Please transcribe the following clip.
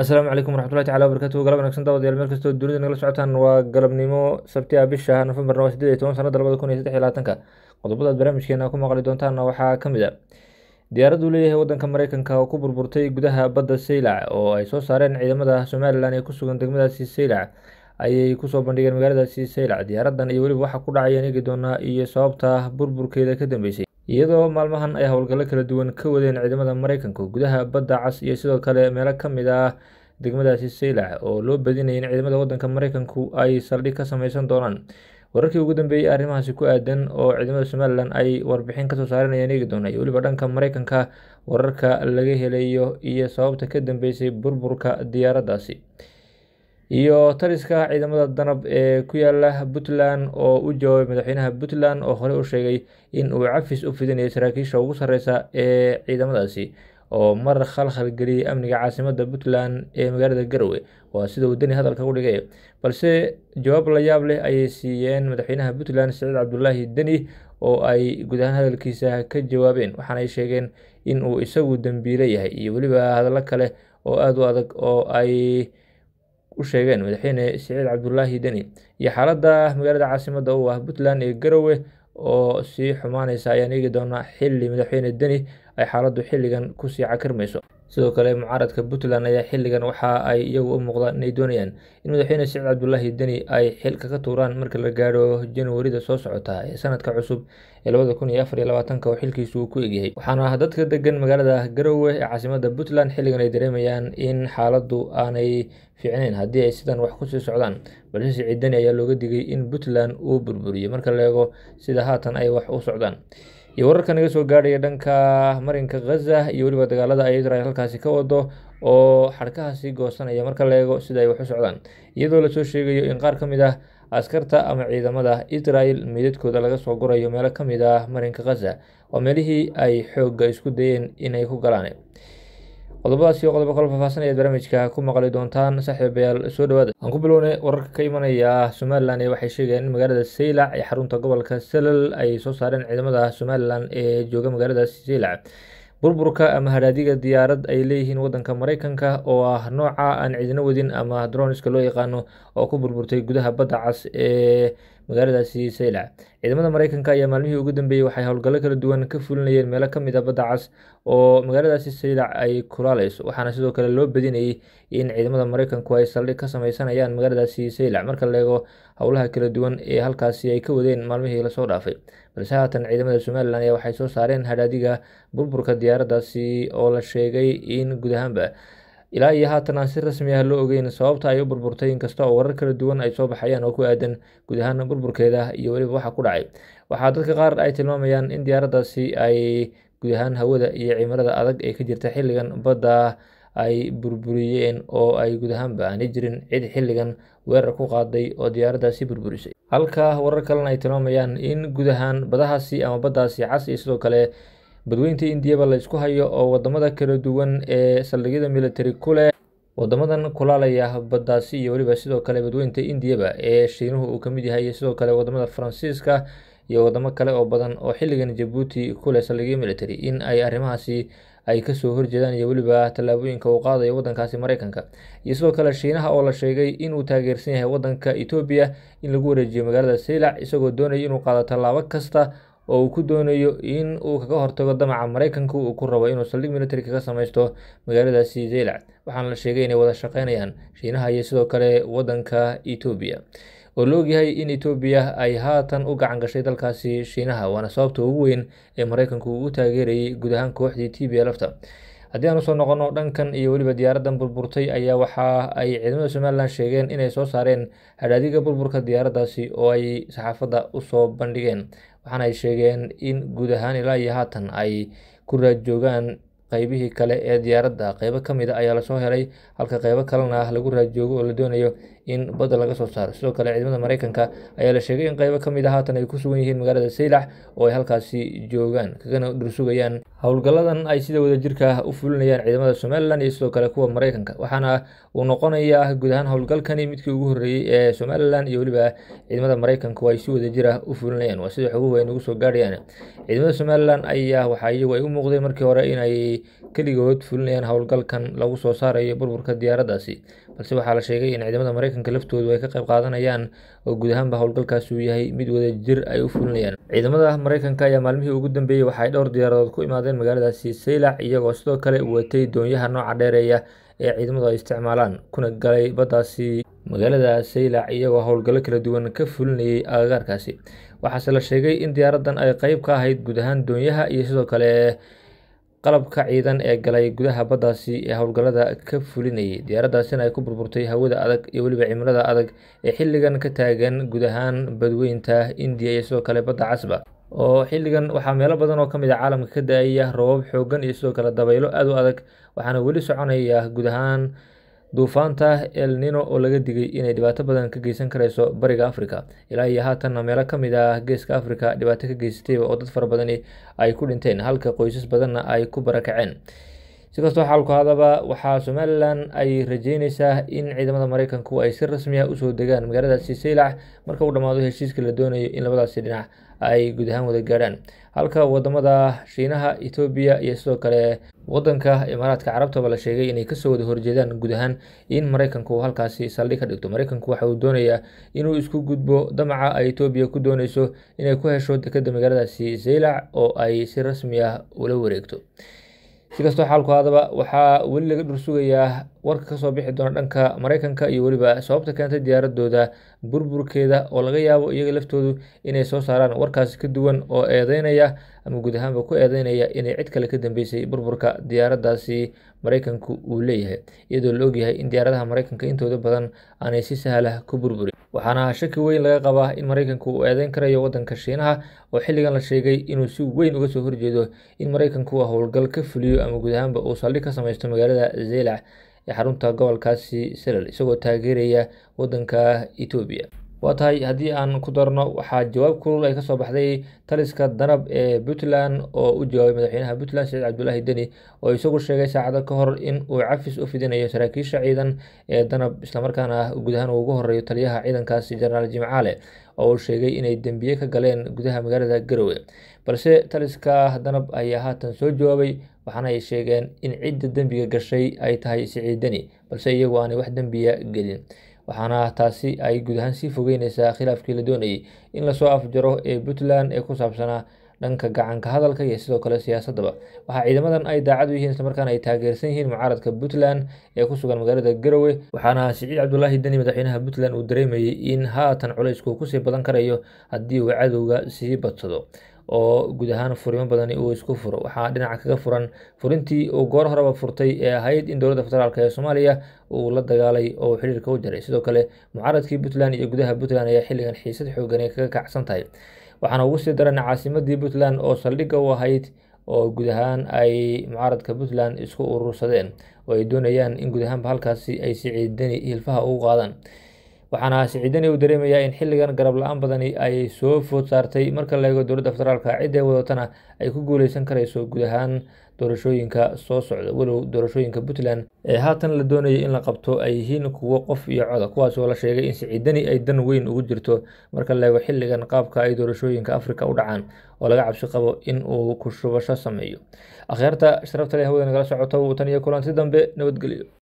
asalaamu calaykum waraxmatullahi tacala wabarakatuhu galab wanagsan daawadayaal meel kastoo dunida nagala socotaan waa galabnimo sabtiga ah bisha nofembarna waa sideed iyo toban sanada labada kun iyo saddex iyo labaatanka qodobadaad barnaamijkeena ku maqli doontaanna waxaa ka mid a ah. diyaaraddu leeyahay waddanka mareykanka oo ku burburtay gudaha badda seylac oo ay soo saareen ciidamada somalilan ee ku sugan degmadaasi saylac ayay kusoo bandhigeen magaaladaasi saylac diyaaradan iyo weliba waxa ku dhacaya eegi doonaa iyo sababta burburkeeda ka dambeysay iyadoo maalmahan ay howlgallo kala duwan ka wadeen ciidamada maraykanka gudaha badda cas iyo sidoo kale meelo ka mid ah degmadaasi saylac oo loo badinaya in ciidamada waddanka maraykanku ay saldhig ka samaysan doonaan wararkii ugu dambeeyey arrimahaasi ku aadan oo ciidamada somalilan ay warbixin kasoo saaranayeen eegi doona iyo weliba dhanka maraykanka wararka laga helayo iyo sababta ka dambeysay burburka diyaaraddaasi iyo taliska ciidamada danab ee ku yaala puntland oo u jawaabay madaxweynaha puntland oo horey u sheegay in uu cafis u fidinayo saraakiisha ugu sarreysa ee ciidamadaasi oo mar khalkhal geliyay amniga caasimada puntland ee magaalada garowe waa sida uu deni hadalka u dhigay balse jawaab la yaab leh ayay siiyeen madaxweynaha puntland saciid cabdulaahi deni oo ay gudahaan hadalkiisa ka jawaabeen waxaanay sheegeen in uu isagu dembiile yahay iyo weliba hadallo kale oo aada u adag oo ay u sheegeen madaxweyne siciid cabdulaahi deni iyo xaaladda magaalada caasimada u ah puntland ee garowe oo sii xumaaneysa ayaan eegi doonaa xili madaxweyne deni ay xaaladdu xilligan kusii cakirmayso sidoo kale mucaaradka puntland ayaa xilligan waxa ay iyagu u muuqdaan inay doonayaan in madaxweyne sheekh cabdulaahi deni ay xilka ka tuuraan marka la gaadho januwarida soo socota ee sanadka cusub ee labada kun iyo afar iyo labaatanka oo xilkiisu uu ku egyahay waxaana dadka deggan magaalada garowe ee caasimada puntland xilligan ay dareemayaan in xaaladdu aanay fiicnayn haddii ay sidan wax kusii socdaan balse siciid deni ayaa looga digay in puntland uu burburiyo marka la eego sida haatan ay wax u socdaan iyo wararka naga soo gaadhaya dhanka marinka khaza iyo weliba dagaalada ay israel halkaasi ka wado oo xadhkahaasi goosanaya marka la eego sida ay wax u socdaan iyadoo lasoo sheegayo in qaar ka mid ah askarta ama ciidamada israel meydadkooda laga soo gurayo meelo ka mid ah marinka khaza waa meelihii ay xoogga isku dayeen inay ku galaan qodobadaas iyo qodobo kala faahfaasanaya barnaamijka ku maqli doontaan saaxiibayaal soo dhawaada aan ku bilownay wararka ka imanaya somalilan ee waxay sheegeen in magaalada seylac ee xarunta gobolka salal ay soo saareen ciidamada somalilan ee jooga magaalada seylac burburka ama hadhaadiga diyaarad ay leeyihiin waddanka maraykanka oo ah nooca aan ciidino wadin ama droniska loo yaqaano oo ku burburtay gudaha badda cas ee magaaladaasi ciidamada mareykanka ayaa maalmihii ugu dambeeyey waxay howlgallo kala duwan ka fulinayeen meelo ka mid a ah badda cas oo magaaladaasi saylac ay kulaalayso waxaana sidoo kale loo badinayay in ciidamada mareykanku ay saldhig ka samaysanayaan magaaladaasi saylac marka leego howlaha kala duwan ee halkaasi ay ka wadeen maalmihii lasoo dhaafay balse haatan ciidamada somalilan ayaa waxay soo saareen hadhaadiga burburka diyaaradaasi oo la sheegay in guud ahaanba ilaa iyo haatana si rasmi ah loo ogeyn sababta ay u burburtay inkasta oo warar kala duwan ay soo baxayaan oo ku aadan guud ahaan burburkeeda iyo weliba waxa ku dhacay waxaa dadka qaar ay tilmaamayaan in diyaaradaasi ay guud ahaan hawada iyo cimirada adag ee ka jirta xilligan badda ay burburiyeen oo ay guud ahaanba aani jirin cid xilligan weerar ku qaaday oo diyaaradaasi burburisay halka warar kalena ay tilmaamayaan in guud ahaan badahaasi ama baddaasi cas iyo sidoo kale badweynta indiyaba laysku hayo oo wadamada kala duwan ee saldhigyada militari ku leh wadamadan kulaalaya baddaasi iyo weliba sidoo kale badweynta indiyaba ee shiinuhu uu ka mid yahay iyo sidoo kale wadamada faransiiska iyo wadamo kale oo badan oo xilligan jabuuti ku leh saldhigyo military in ay arrimahaasi ay kasoo horjeedaan iyo weliba tallaabooyinka uu qaadayo waddankaasi maraykanka iyo sidoo kale shiinaha oo la sheegay inuu taageersan yahay waddanka etoobiya in lagu wareejiyo magaalada seylac isagoo doonaya inuu qaado tallaabo kasta oo uu ku doonayo in uu kaga hortago damaca maraykanka uu ku rabo inuu saldhig militari kaga samaysto magaaladaasi zeylac waxaana la sheegay inay wada shaqeynayaan shiinaha iyo sidoo kale waddanka etoobiya oo la ogyahay in etoobiya ay haatan u gacan gashay dalkaasi shiinaha waana sababta ugu weyn ee maraykanku uu u taageerayay guud ahaan kooxdii t b elfta haddii aan usoo noqonno dhankan iyo weliba diyaaraddan burburtay ayaa waxaa ay ciidamada somaliland sheegeen inay soo saareen hadhaadiga burburka diyaaraddaasi oo ay saxaafadda usoo bandhigeen waxaana ay sheegeen in guud ahaan ilaa iyo haatan ay ku raajoogaan qeybihii kale ee diyaaradda qaybo ka mid a ah ayaa lasoo helay halka qaybo kalena ah lagu raajoogo oo la doonayo in badda laga soo saaro sidoo kale ciidamada maraykanka ayaa la sheegay in qaybo ka mid a ah haatan ay ku sugan yihiin magaalada saylax oo ay halkaasi joogaan kagana dhursugayaan howlgalladan ay sida wadajirka ah u fulinayaan ciidamada somalilan iyo sidoo kale kuwa maraykanka waxaana uu noqonayaa guud ahaan howlgalkani midkii ugu horreeyey ee somalilan iyo weliba ciidamada maraykanku ay si wadajir ah u fulinayaan waa sida xoguhu ay nagu soo gaadhayaan ciidamada somalilan ayaa waxaa iyagu ay u muuqdeen markii hore inay keligood fulinayaan howlgalkan lagu soo saarayo burburka diyaaraddaasi balse waxaa la sheegay in ciidamada maraykanka laftoodu ay ka qayb qaadanayaan oo guud ahaanba howlgalkaasi uu yahay mid wadajir ay u fulinayaan ciidamada maraykanka ayaa maalmihii ugu dambeeyey waxaay dhowr diyaaradood ku imaadeen qaadeen magaaladaasi seylac iyagoo sidoo kale watay doonyaha nooca dheereeya ee ciidamadu ay isticmaalaan kuna galay baddaasi magaalada saylac iyagoo howlgallo kala duwan ka fulinayay agagaarkaasi waxaase la sheegay in diyaaraddan ay qayb ka ahayd guud ahaan doonyaha iyo sidoo kale qalabka ciidan ee galay gudaha baddaasi ee howlgallada ka fulinayay diyaaradaasina ay ku burburtay hawada adag iyo weliba cimilada adag ee xilligan ka taagan guud ahaan badweynta indiya iyo sidoo kale badda casba oo xilligan waxaa meelo badan oo kamid a ah caalamka ka da-aya roobab xooggan iyo sidoo kale dabaylo aad u adag waxaana weli soconaya guud ahaan duufaanta elnino oo laga digay inay dhibaato badan ka geysan kareyso bariga africa ilaa iyo haatanna meelo kamid ah geeska africa dhibaato ka geysatayba oo dad fara badani ay ku dhinteen halka qoysas badanna ay ku barakaceen sikastoo xaalku hadaba waxaa somalilan ay rajeyneysaa in ciidamada maraykanku ay si rasmi ah usoo degaan magaaladaasi saylac marka uu dhammaado heshiiska la doonayo in labadaasi dhinac ay guud ahaan wada gaadhaan halka wadamada shiinaha etoobiya iyo sidoo kale wadanka imaaraadka carabtaba la sheegay inay kasoo wada horjeedaan guud ahaan in maraykanku halkaasi saldhig ka dhigto maraykanku waxa uu doonayaa inuu isku gudbo damaca ay etoobiya ku doonayso inay ku hesho dekedda magaaladaasi saylac oo ay si rasmi ah ula wareegto sikastoo xaalku hadaba waxaa weli laga dhursugayaa warka kasoo bixi doona dhanka maraykanka iyo weliba sababta keentay diyaaradooda burburkeeda oo laga yaabo iyaga laftoodu inay soo saaraan warkaasi ka duwan oo eedeynaya ama guud ahaanba ku eedeynaya inay cid kale ka dambeysay burburka diyaaradaasi maraykanku uu leeyahay iyadoo la ogyahay in diyaaradaha maraykanka intooda badan aanay si sahalah ku burburin waxaana shaki weyn laga qabaa in maraykanku uu eedeyn karayo waddanka shiinaha oo xilligan la sheegay inuu si weyn uga soo horjeedo in maraykanku howlgal ka fuliyo ama guud ahaanba uu saldhig ka samaysto magaalada zeylac ee xarunta gobolkaasi selal isagoo taageeraya waddanka etoobiya waa tahay haddii aan ku darno waxaa jawaab kulul ay kasoo baxday taliska danab ee puntland oo u jawaabay madaxweynaha puntland sheekh cabdulaahi deni oo isagu sheegay saacado ka hor in uu cafis u fidinayo saraakiisha ciidan ee danab islamarkaana guud ahaan uu ugu horreeyo taliyaha ciidankaasi jenaraal jimcaale oo uu sheegay inay dembiye ka galeen gudaha magaalada garowe balse taliska danab ayaa haatan soo jawaabay waxaana ay sheegeen in cidda dembiga gashay ay tahay siciid deni balse iyagu aanay wax dembiya gelin waxaana taasi ay guud ahaan sii fogeynaysaa khilaafkii la doonayay in lasoo afjaro ee puntland ee ku saabsanaa dhanka gacanka hadalka iyo sidoo kale siyaasadaba waxaa ciidamadan ay daacad u yihiin islamarkaana ay taageersan yihiin mucaaradka puntland ee ku sugan magaalada garowe waxaana siciid cabdulaahi deni madaxweynaha puntland uu dareemayay in haatan culaysku kusii badan karayo haddii uu cadowga sii badsado oo guud ahaan furimo badan uu isku furo waxaa dhinaca kaga furan furintii uu goor horeba furtay ee ahayd in dowladda federaalk ee soomaaliya uu la dagaalay oo xiriirka u jaray sidoo kale mucaaradkii puntland iyo gudaha puntland ayaa xilligan xiisad xoogan kaga kacsan tahay waxaana ugu sii daran caasimadii puntland oo saldhigga u ahayd oo guud ahaan ay mucaaradka puntland isku urursadeen oo ay doonayaan in guud ahaanba halkaasi ay siciidani hilfaha ugu qaadaan waxaana haasicidani uu dareemayaa in xilligan garab la-aan badani ay soo food saartay marka la eego dowladda federaalka cid ay wadatana ay ku guuleysan karayso guud ahaan doorashooyinka soo socda walow doorashooyinka puntland ee haatan la doonayay in la qabto ay yihiin kuwo qof iyo coda kuwaas oo la sheegay in siciidani ay dan weyn ugu jirto marka la eego xilligan qaabka ay doorashooyinka afrika u dhacaan oo laga cabsi qabo in uu kushubasho sameeyo akhyaarta sharafta leh hawada nagala socoto wuu tan iyo kulanti dambe nabadgelyo